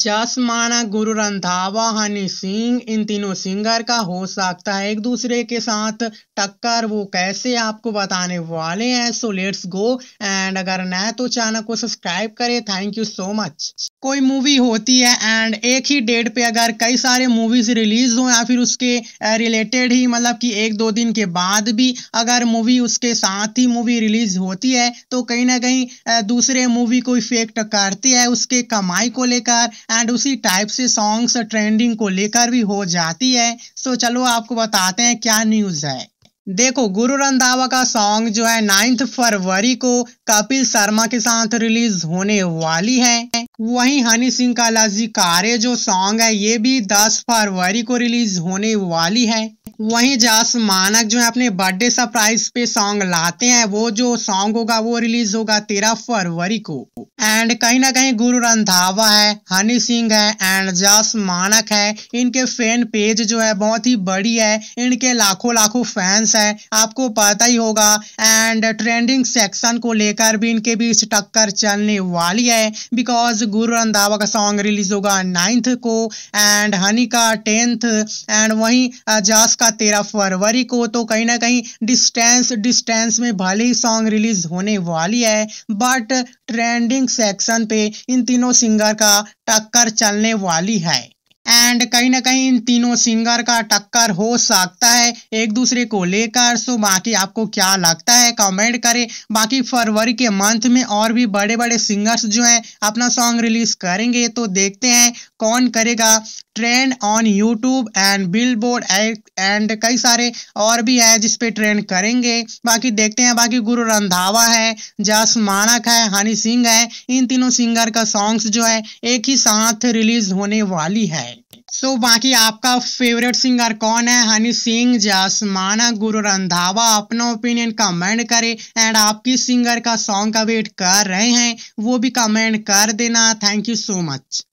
चश्माना गुरु रंधावा हनी सिंह इन तीनों सिंगर का हो सकता है एक दूसरे के साथ टक्कर वो कैसे आपको बताने वाले हैं सो लेट्स गो एंड अगर नए तो चैनल को सब्सक्राइब करें थैंक यू सो मच कोई मूवी होती है एंड एक ही डेट पे अगर कई सारे मूवीज रिलीज हो या फिर उसके रिलेटेड ही मतलब कि एक दो दिन के बाद भी अगर मूवी उसके साथ ही मूवी रिलीज होती है तो कहीं ना कहीं दूसरे मूवी को इफेक्ट करती है उसके कमाई को लेकर एंड उसी टाइप से सॉन्ग्स ट्रेंडिंग को लेकर भी हो जाती है तो चलो आपको बताते हैं क्या न्यूज़ है देखो गुरु रंधावा का सॉन्ग जो है नाइन्थ फरवरी को कपिल शर्मा के साथ रिलीज होने वाली है वहीं हनी सिंह का कारे जो सॉन्ग है ये भी 10 फरवरी को रिलीज होने वाली है वहीं जास मानक जो है अपने बर्थडे सरप्राइज पे सॉन्ग लाते हैं वो जो सॉन्ग होगा वो रिलीज होगा तेरह फरवरी को एंड कहीं ना कहीं गुरु रंधावा है हनी सिंह है एंड जास मानक है इनके फैन पेज जो है बहुत ही बड़ी है इनके लाखों लाखों फैंस है आपको पता ही होगा एंड ट्रेंडिंग सेक्शन को लेकर भी इनके बीच टक्कर चलने वाली है बिकॉज गुरु रंधावा का सॉन्ग रिलीज होगा नाइन्थ को एंड हनी का टेंथ एंड वहीं जास uh, का तेरह फरवरी को तो कहीं ना कहीं डिस्टेंस डिस्टेंस में भले ही सॉन्ग रिलीज होने वाली है बट ट्रेंडिंग सेक्शन पे इन तीनों सिंगर का टक्कर चलने वाली है एंड कहीं ना कहीं इन तीनों सिंगर का टक्कर हो सकता है एक दूसरे को लेकर सो बाकी आपको क्या लगता है कमेंट करें बाकी फरवरी के मंथ में और भी बड़े बड़े सिंगर्स जो हैं अपना सॉन्ग रिलीज करेंगे तो देखते हैं कौन करेगा trend on YouTube and Billboard and कई सारे और भी है जिस पे ट्रेंड करेंगे बाकी देखते हैं बाकी गुरु रंधावा है जस मानक है हनी सिंह है इन तीनों सिंगर का सॉन्ग्स जो है एक ही साथ रिलीज होने वाली है सो so, बाकी आपका फेवरेट सिंगर कौन है हनी सिंह जासमाना गुरु रंधावा अपना ओपिनियन कमेंट करें एंड आप किस सिंगर का सॉन्ग का वेट कर रहे हैं वो भी कमेंट कर देना थैंक यू सो मच